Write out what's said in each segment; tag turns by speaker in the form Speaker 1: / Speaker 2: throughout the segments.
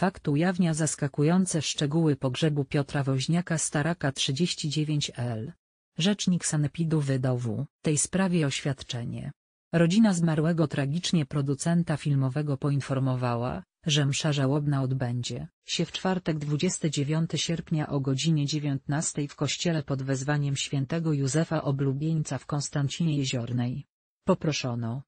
Speaker 1: Fakt ujawnia zaskakujące szczegóły pogrzebu Piotra Woźniaka Staraka 39L. Rzecznik Sanepidu wydał w tej sprawie oświadczenie. Rodzina zmarłego tragicznie producenta filmowego poinformowała, że msza żałobna odbędzie się w czwartek 29 sierpnia o godzinie 19 w kościele pod wezwaniem świętego Józefa Oblubieńca w Konstancinie Jeziornej. Poproszono,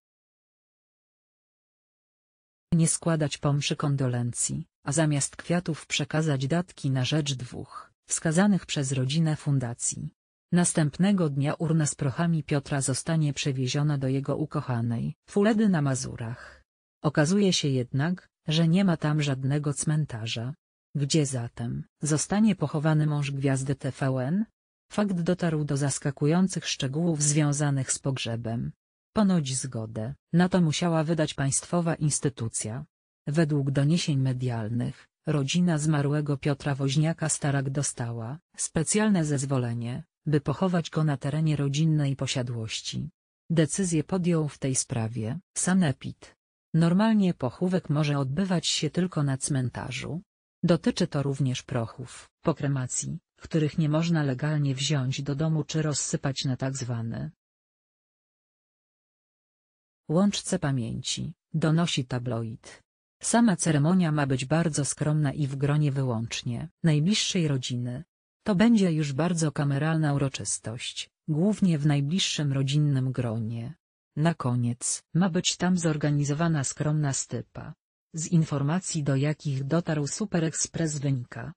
Speaker 1: nie składać pomszy kondolencji, a zamiast kwiatów przekazać datki na rzecz dwóch, wskazanych przez rodzinę fundacji. Następnego dnia urna z prochami Piotra zostanie przewieziona do jego ukochanej, Fuledy na Mazurach. Okazuje się jednak, że nie ma tam żadnego cmentarza. Gdzie zatem zostanie pochowany mąż gwiazdy TVN? Fakt dotarł do zaskakujących szczegółów związanych z pogrzebem. Ponoć zgodę na to musiała wydać państwowa instytucja. Według doniesień medialnych, rodzina zmarłego Piotra Woźniaka Starak dostała specjalne zezwolenie, by pochować go na terenie rodzinnej posiadłości. Decyzję podjął w tej sprawie Sanepit. Normalnie pochówek może odbywać się tylko na cmentarzu. Dotyczy to również prochów po kremacji, których nie można legalnie wziąć do domu czy rozsypać na tzw. Tak Łączce pamięci, donosi tabloid. Sama ceremonia ma być bardzo skromna i w gronie wyłącznie najbliższej rodziny. To będzie już bardzo kameralna uroczystość, głównie w najbliższym rodzinnym gronie. Na koniec ma być tam zorganizowana skromna stypa. Z informacji do jakich dotarł Super Express wynika,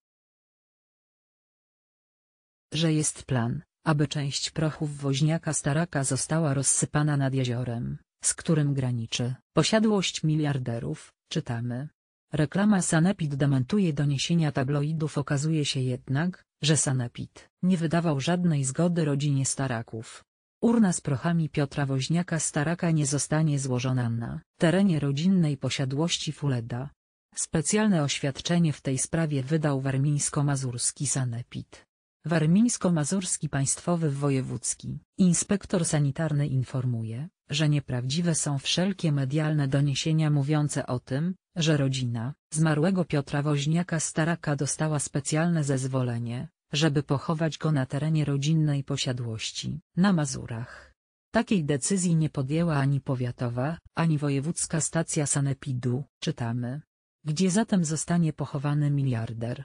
Speaker 1: że jest plan, aby część prochów woźniaka Staraka została rozsypana nad jeziorem z którym graniczy posiadłość miliarderów, czytamy. Reklama Sanepid dementuje doniesienia tabloidów okazuje się jednak, że Sanepid nie wydawał żadnej zgody rodzinie Staraków. Urna z prochami Piotra Woźniaka Staraka nie zostanie złożona na terenie rodzinnej posiadłości Fuleda. Specjalne oświadczenie w tej sprawie wydał warmińsko-mazurski Sanepid. Warmińsko-Mazurski Państwowy Wojewódzki Inspektor Sanitarny informuje, że nieprawdziwe są wszelkie medialne doniesienia mówiące o tym, że rodzina zmarłego Piotra Woźniaka Staraka dostała specjalne zezwolenie, żeby pochować go na terenie rodzinnej posiadłości, na Mazurach. Takiej decyzji nie podjęła ani powiatowa, ani wojewódzka stacja sanepidu, czytamy. Gdzie zatem zostanie pochowany miliarder?